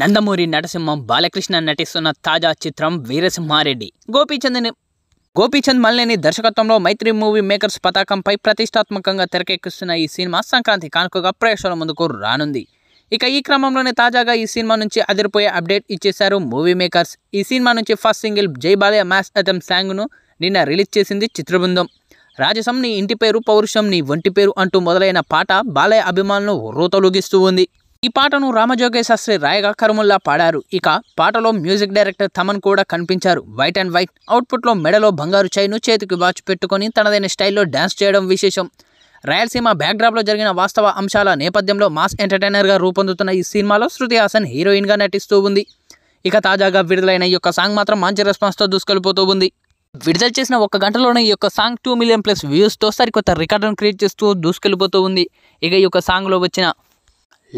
నందమూరి నరసింహం బాలకృష్ణ నటిస్తున్న తాజా చిత్రం వీరసింహారెడ్డి గోపీచంద్ని గోపీచంద్ మల్లేని దర్శకత్వంలో మైత్రి మూవీ మేకర్స్ పతాకంపై ప్రతిష్టాత్మకంగా తెరకెక్కిస్తున్న ఈ సినిమా సంక్రాంతి కానుకగా ప్రేక్షకుల ముందుకు రానుంది ఇక ఈ క్రమంలోనే తాజాగా ఈ సినిమా నుంచి అదిరిపోయే అప్డేట్ ఇచ్చేశారు మూవీ మేకర్స్ ఈ సినిమా నుంచి ఫస్ట్ సింగిల్ జై బాలయ మ్యాస్ అథమ్ సాంగ్ను నిన్న రిలీజ్ చేసింది చిత్రబృందం రాజసం నీ ఇంటి పేరు పౌరుషం నీ ఒంటి పేరు అంటూ మొదలైన పాట బాలయ అభిమానులు రోతలుగిస్తూ ఉంది ఈ పాటను రామజోగే శాస్త్రి రాయగా కరుముల్లా పాడారు ఇక పాటలో మ్యూజిక్ డైరెక్టర్ థమన్ కూడా కనిపించారు వైట్ అండ్ వైట్ అవుట్పుట్లో మెడలో బంగారు చైను చేతికి వాచ్ పెట్టుకొని తనదైన స్టైల్లో డ్యాన్స్ చేయడం విశేషం రాయలసీమ బ్యాక్డ్రాప్లో జరిగిన వాస్తవ అంశాల నేపథ్యంలో మాస్ ఎంటర్టైనర్గా రూపొందుతున్న ఈ సినిమాలో శృతి హాసన్ హీరోయిన్గా నటిస్తూ ఉంది ఇక తాజాగా విడుదలైన ఈ యొక్క సాంగ్ మాత్రం మంచి రెస్పాన్స్తో దూసుకెళ్ళిపోతూ ఉంది విడుదల చేసిన ఒక గంటలోనే ఈ యొక్క సాంగ్ టూ మిలియన్ ప్లస్ వ్యూస్తో సరికొత్త రికార్డును క్రియేట్ చేస్తూ దూసుకెళ్ళిపోతూ ఉంది ఇక ఈ యొక్క సాంగ్లో వచ్చిన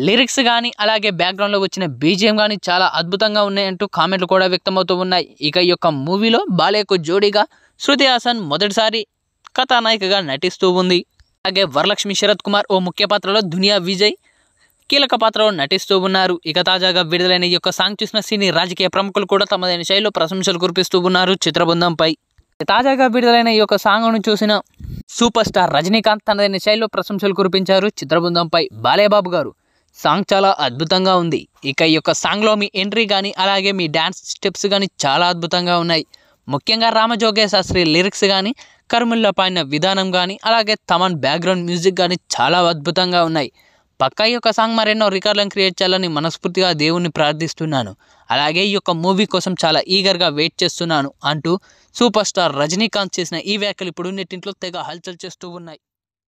లిరిక్స్ కానీ అలాగే బ్యాక్గ్రౌండ్లో వచ్చిన బీజిఎం కానీ చాలా అద్భుతంగా ఉన్నాయంటూ కామెంట్లు కూడా వ్యక్తమవుతూ ఉన్నాయి ఇక ఈ యొక్క మూవీలో బాలేకు జోడీగా శృతి హాసన్ మొదటిసారి కథానాయికగా నటిస్తూ ఉంది అలాగే వరలక్ష్మి శరత్ కుమార్ ఓ ముఖ్య పాత్రలో దునియా విజయ్ కీలక పాత్రలో నటిస్తూ ఉన్నారు ఇక తాజాగా విడుదలైన ఈ యొక్క సాంగ్ చూసిన సినీ రాజకీయ ప్రముఖులు కూడా తమదైన శైలిలో ప్రశంసలు కురిపిస్తూ ఉన్నారు చిత్రబృందంపై తాజాగా విడుదలైన ఈ యొక్క సాంగ్ను చూసిన సూపర్ స్టార్ రజనీకాంత్ తనదైన శైలిలో ప్రశంసలు కురిపించారు చిత్రబృందంపై బాలేబాబు గారు సాంగ్ చాలా అద్భుతంగా ఉంది ఇక ఈ యొక్క సాంగ్లో మీ ఎంట్రీ కానీ అలాగే మీ డ్యాన్స్ స్టెప్స్ కానీ చాలా అద్భుతంగా ఉన్నాయి ముఖ్యంగా రామజోగే శాస్త్రి లిరిక్స్ కానీ కర్ముల్లో పాడిన విధానం కానీ అలాగే తమన్ బ్యాక్గ్రౌండ్ మ్యూజిక్ కానీ చాలా అద్భుతంగా ఉన్నాయి పక్క ఈ యొక్క సాంగ్ మరెన్నో రికార్డులను క్రియేట్ చేయాలని మనస్ఫూర్తిగా దేవుణ్ణి ప్రార్థిస్తున్నాను అలాగే ఈ యొక్క మూవీ కోసం చాలా ఈగర్గా వెయిట్ చేస్తున్నాను అంటూ సూపర్ స్టార్ రజనీకాంత్ చేసిన ఈ వ్యాఖ్యలు ఇప్పుడు నెట్టింట్లో తెగ హల్చల్ చేస్తూ ఉన్నాయి